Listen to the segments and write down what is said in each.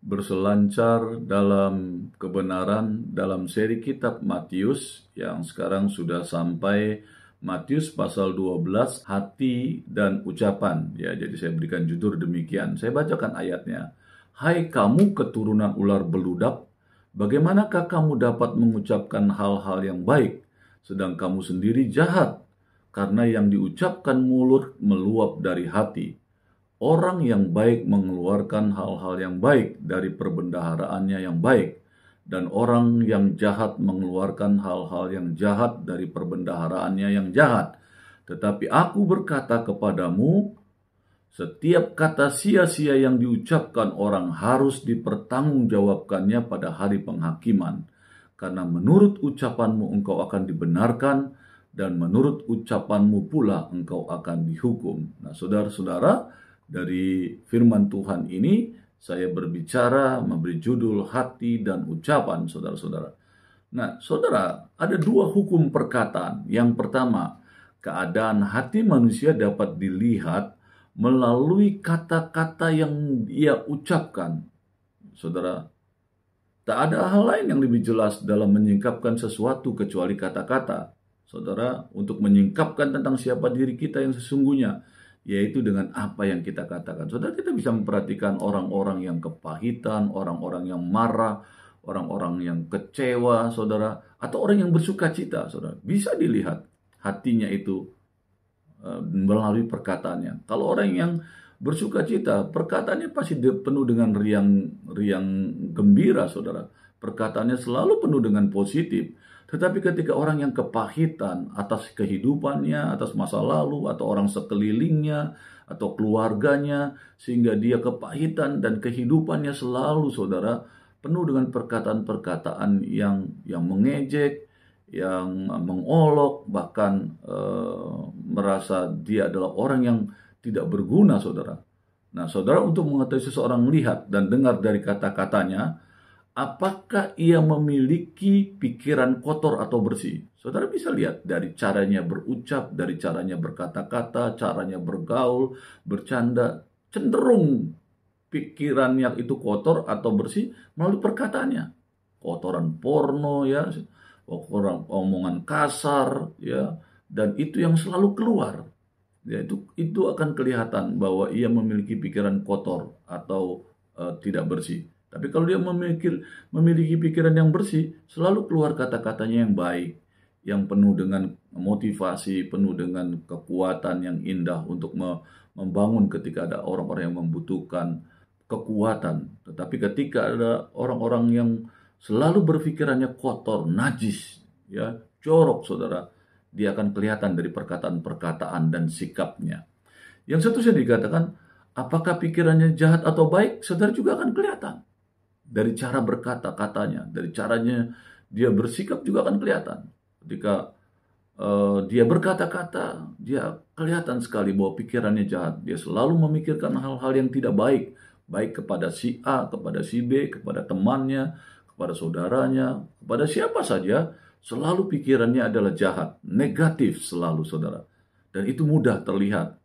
berselancar dalam kebenaran dalam seri kitab Matius yang sekarang sudah sampai Matius pasal 12 hati dan ucapan ya jadi saya berikan judul demikian saya bacakan ayatnya Hai kamu keturunan ular beludak bagaimanakah kamu dapat mengucapkan hal-hal yang baik sedang kamu sendiri jahat karena yang diucapkan mulut meluap dari hati Orang yang baik mengeluarkan hal-hal yang baik dari perbendaharaannya yang baik, dan orang yang jahat mengeluarkan hal-hal yang jahat dari perbendaharaannya yang jahat. Tetapi aku berkata kepadamu, setiap kata sia-sia yang diucapkan orang harus dipertanggungjawabkannya pada hari penghakiman, karena menurut ucapanmu engkau akan dibenarkan, dan menurut ucapanmu pula engkau akan dihukum. Nah, saudara-saudara, dari firman Tuhan ini, saya berbicara memberi judul hati dan ucapan saudara-saudara. Nah, saudara, ada dua hukum perkataan. Yang pertama, keadaan hati manusia dapat dilihat melalui kata-kata yang ia ucapkan. Saudara, tak ada hal lain yang lebih jelas dalam menyingkapkan sesuatu kecuali kata-kata. Saudara, untuk menyingkapkan tentang siapa diri kita yang sesungguhnya yaitu dengan apa yang kita katakan. Saudara kita bisa memperhatikan orang-orang yang kepahitan, orang-orang yang marah, orang-orang yang kecewa, saudara, atau orang yang bersuka cita, saudara. Bisa dilihat hatinya itu eh, melalui perkataannya. Kalau orang yang bersuka cita, perkataannya pasti penuh dengan riang riang gembira, saudara. Perkataannya selalu penuh dengan positif. Tetapi ketika orang yang kepahitan atas kehidupannya, atas masa lalu, atau orang sekelilingnya, atau keluarganya, sehingga dia kepahitan dan kehidupannya selalu, saudara, penuh dengan perkataan-perkataan yang yang mengejek, yang mengolok, bahkan e, merasa dia adalah orang yang tidak berguna, saudara. Nah, saudara untuk mengetahui seseorang lihat dan dengar dari kata-katanya, apakah ia memiliki pikiran kotor atau bersih. Saudara bisa lihat dari caranya berucap, dari caranya berkata-kata, caranya bergaul, bercanda, cenderung pikirannya itu kotor atau bersih melalui perkataannya. Kotoran porno ya, kotoran omongan kasar ya, dan itu yang selalu keluar. Ya, itu, itu akan kelihatan bahwa ia memiliki pikiran kotor atau uh, tidak bersih. Tapi kalau dia memiliki, memiliki pikiran yang bersih, selalu keluar kata-katanya yang baik, yang penuh dengan motivasi, penuh dengan kekuatan yang indah untuk membangun ketika ada orang-orang yang membutuhkan kekuatan. Tetapi ketika ada orang-orang yang selalu berpikirannya kotor, najis, ya, corok, saudara, dia akan kelihatan dari perkataan-perkataan dan sikapnya. Yang satu saya dikatakan, apakah pikirannya jahat atau baik, saudara juga akan kelihatan. Dari cara berkata katanya, dari caranya dia bersikap juga akan kelihatan. Ketika uh, dia berkata-kata, dia kelihatan sekali bahwa pikirannya jahat. Dia selalu memikirkan hal-hal yang tidak baik, baik kepada si A, kepada si B, kepada temannya, kepada saudaranya, kepada siapa saja, selalu pikirannya adalah jahat, negatif selalu saudara. Dan itu mudah terlihat.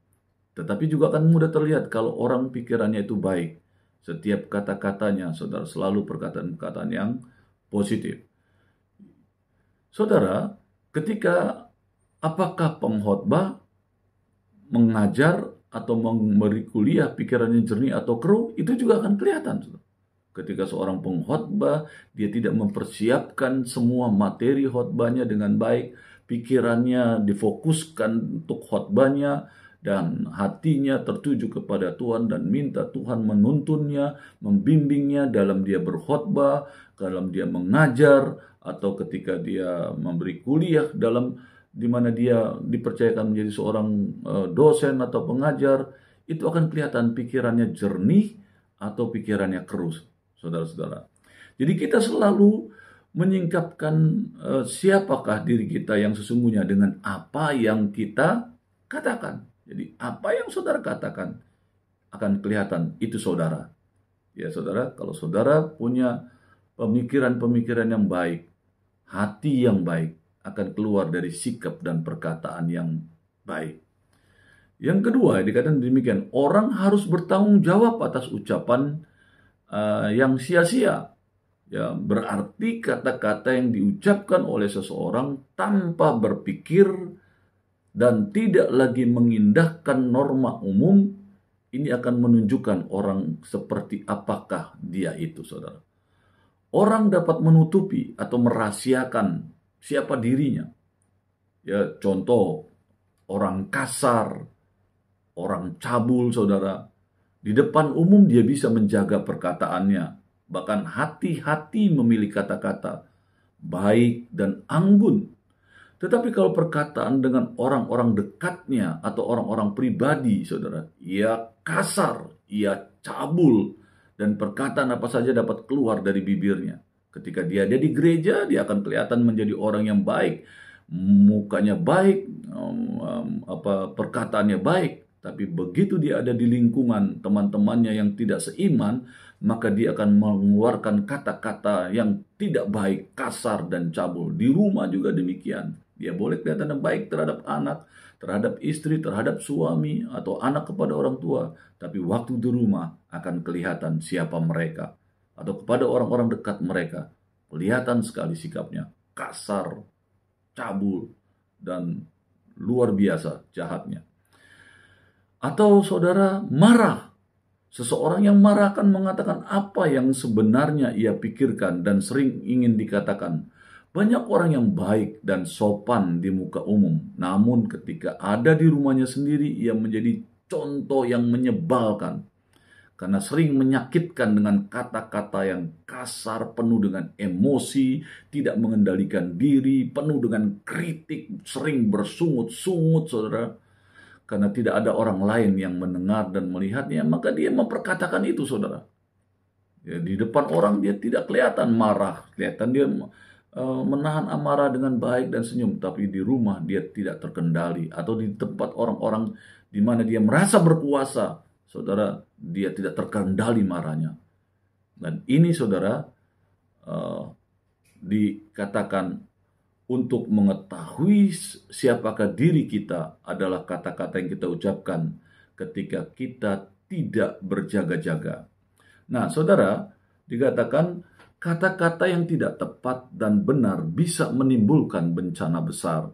Tetapi juga akan mudah terlihat kalau orang pikirannya itu baik. Setiap kata-katanya, saudara selalu perkataan-perkataan yang positif. Saudara, ketika apakah pengkhotbah mengajar atau memberi kuliah pikirannya jernih atau keruh, itu juga akan kelihatan. Saudara. Ketika seorang pengkhotbah, dia tidak mempersiapkan semua materi khotbahnya dengan baik, pikirannya difokuskan untuk khotbahnya, dan hatinya tertuju kepada Tuhan dan minta Tuhan menuntunnya, membimbingnya dalam dia berkhutbah, dalam dia mengajar atau ketika dia memberi kuliah dalam di mana dia dipercayakan menjadi seorang eh, dosen atau pengajar, itu akan kelihatan pikirannya jernih atau pikirannya kerus, saudara-saudara. Jadi kita selalu menyingkapkan eh, siapakah diri kita yang sesungguhnya dengan apa yang kita katakan. Jadi apa yang saudara katakan akan kelihatan itu saudara. Ya saudara, kalau saudara punya pemikiran-pemikiran yang baik, hati yang baik, akan keluar dari sikap dan perkataan yang baik. Yang kedua, dikatakan demikian, orang harus bertanggung jawab atas ucapan uh, yang sia-sia. Ya, berarti kata-kata yang diucapkan oleh seseorang tanpa berpikir dan tidak lagi mengindahkan norma umum, ini akan menunjukkan orang seperti apakah dia itu, saudara. Orang dapat menutupi atau merahasiakan siapa dirinya. Ya, contoh orang kasar, orang cabul, saudara. Di depan umum dia bisa menjaga perkataannya, bahkan hati-hati memilih kata-kata baik dan anggun tetapi kalau perkataan dengan orang-orang dekatnya atau orang-orang pribadi, saudara, ia kasar, ia cabul, dan perkataan apa saja dapat keluar dari bibirnya. Ketika dia ada di gereja, dia akan kelihatan menjadi orang yang baik, mukanya baik, um, um, apa perkataannya baik. Tapi begitu dia ada di lingkungan teman-temannya yang tidak seiman, maka dia akan mengeluarkan kata-kata yang tidak baik, kasar dan cabul. Di rumah juga demikian. Dia boleh kelihatan baik terhadap anak, terhadap istri, terhadap suami, atau anak kepada orang tua. Tapi waktu di rumah akan kelihatan siapa mereka. Atau kepada orang-orang dekat mereka. Kelihatan sekali sikapnya. Kasar, cabul, dan luar biasa jahatnya. Atau saudara marah. Seseorang yang marah akan mengatakan apa yang sebenarnya ia pikirkan dan sering ingin dikatakan banyak orang yang baik dan sopan di muka umum, namun ketika ada di rumahnya sendiri, ia menjadi contoh yang menyebalkan karena sering menyakitkan dengan kata-kata yang kasar, penuh dengan emosi, tidak mengendalikan diri, penuh dengan kritik, sering bersungut-sungut, saudara. Karena tidak ada orang lain yang mendengar dan melihatnya, maka dia memperkatakan itu, saudara. Ya, di depan orang dia tidak kelihatan marah, kelihatan dia Eh, menahan amarah dengan baik dan senyum, tapi di rumah dia tidak terkendali atau di tempat orang-orang di mana dia merasa berkuasa, saudara, dia tidak terkendali marahnya. Dan ini saudara uh, dikatakan untuk mengetahui siapakah diri kita adalah kata-kata yang kita ucapkan ketika kita tidak berjaga-jaga. Nah, saudara, dikatakan kata-kata yang tidak tepat dan benar bisa menimbulkan bencana besar.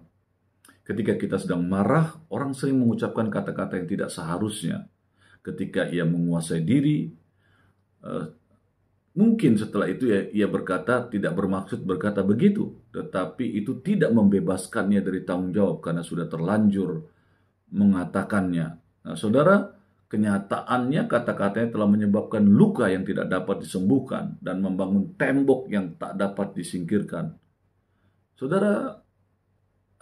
Ketika kita sedang marah, orang sering mengucapkan kata-kata yang tidak seharusnya. Ketika ia menguasai diri, eh, mungkin setelah itu ia, ia berkata tidak bermaksud berkata begitu, tetapi itu tidak membebaskannya dari tanggung jawab karena sudah terlanjur mengatakannya. Nah, saudara, Kenyataannya kata-katanya telah menyebabkan luka yang tidak dapat disembuhkan dan membangun tembok yang tak dapat disingkirkan. Saudara,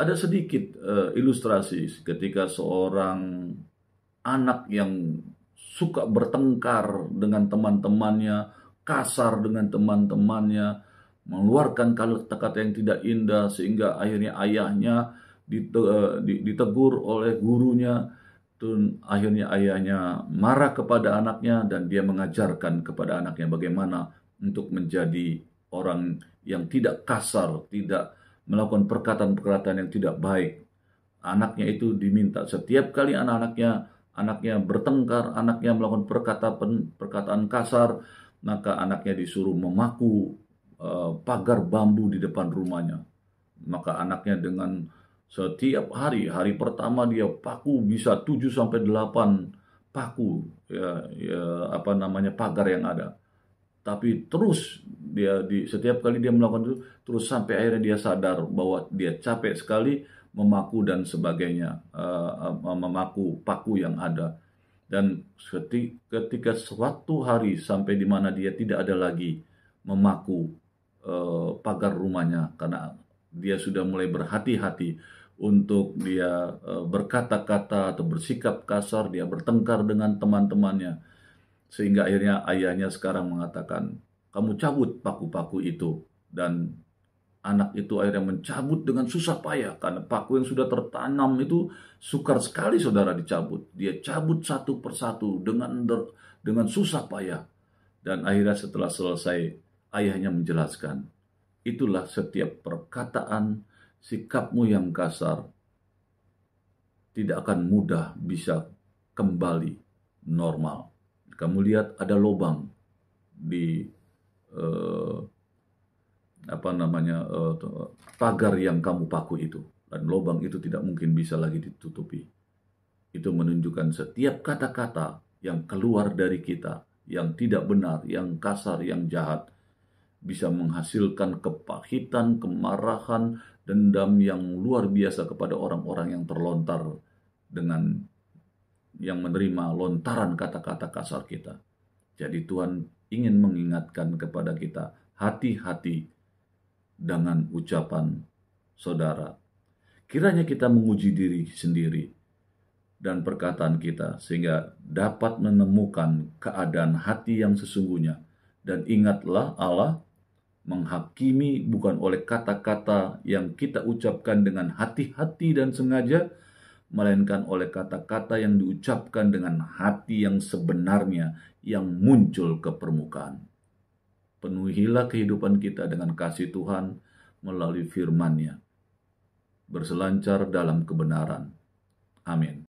ada sedikit uh, ilustrasi ketika seorang anak yang suka bertengkar dengan teman-temannya, kasar dengan teman-temannya, mengeluarkan kata-kata yang tidak indah sehingga akhirnya ayahnya eh, ditegur oleh gurunya Tun akhirnya ayahnya marah kepada anaknya dan dia mengajarkan kepada anaknya bagaimana untuk menjadi orang yang tidak kasar, tidak melakukan perkataan-perkataan yang tidak baik. Anaknya itu diminta setiap kali anak-anaknya anaknya bertengkar, anaknya melakukan perkataan perkataan kasar, maka anaknya disuruh memaku uh, pagar bambu di depan rumahnya. Maka anaknya dengan setiap hari, hari pertama dia paku bisa 7 sampai 8 paku ya, ya apa namanya pagar yang ada. Tapi terus dia di setiap kali dia melakukan itu terus sampai akhirnya dia sadar bahwa dia capek sekali memaku dan sebagainya, uh, memaku paku yang ada. Dan ketika suatu hari sampai di mana dia tidak ada lagi memaku uh, pagar rumahnya karena dia sudah mulai berhati-hati untuk dia e, berkata-kata atau bersikap kasar, dia bertengkar dengan teman-temannya. Sehingga akhirnya ayahnya sekarang mengatakan, kamu cabut paku-paku itu. Dan anak itu akhirnya mencabut dengan susah payah karena paku yang sudah tertanam itu sukar sekali saudara dicabut. Dia cabut satu persatu dengan dengan susah payah. Dan akhirnya setelah selesai ayahnya menjelaskan, Itulah setiap perkataan, sikapmu yang kasar tidak akan mudah bisa kembali normal. Kamu lihat ada lubang di eh, apa namanya eh, pagar yang kamu paku itu dan lubang itu tidak mungkin bisa lagi ditutupi. Itu menunjukkan setiap kata-kata yang keluar dari kita yang tidak benar, yang kasar, yang jahat bisa menghasilkan kepahitan, kemarahan, dendam yang luar biasa kepada orang-orang yang terlontar dengan yang menerima lontaran kata-kata kasar kita. Jadi Tuhan ingin mengingatkan kepada kita, hati-hati dengan ucapan saudara. Kiranya kita menguji diri sendiri dan perkataan kita sehingga dapat menemukan keadaan hati yang sesungguhnya. Dan ingatlah Allah menghakimi bukan oleh kata-kata yang kita ucapkan dengan hati-hati dan sengaja, melainkan oleh kata-kata yang diucapkan dengan hati yang sebenarnya yang muncul ke permukaan. Penuhilah kehidupan kita dengan kasih Tuhan melalui firman-Nya. Berselancar dalam kebenaran. Amin.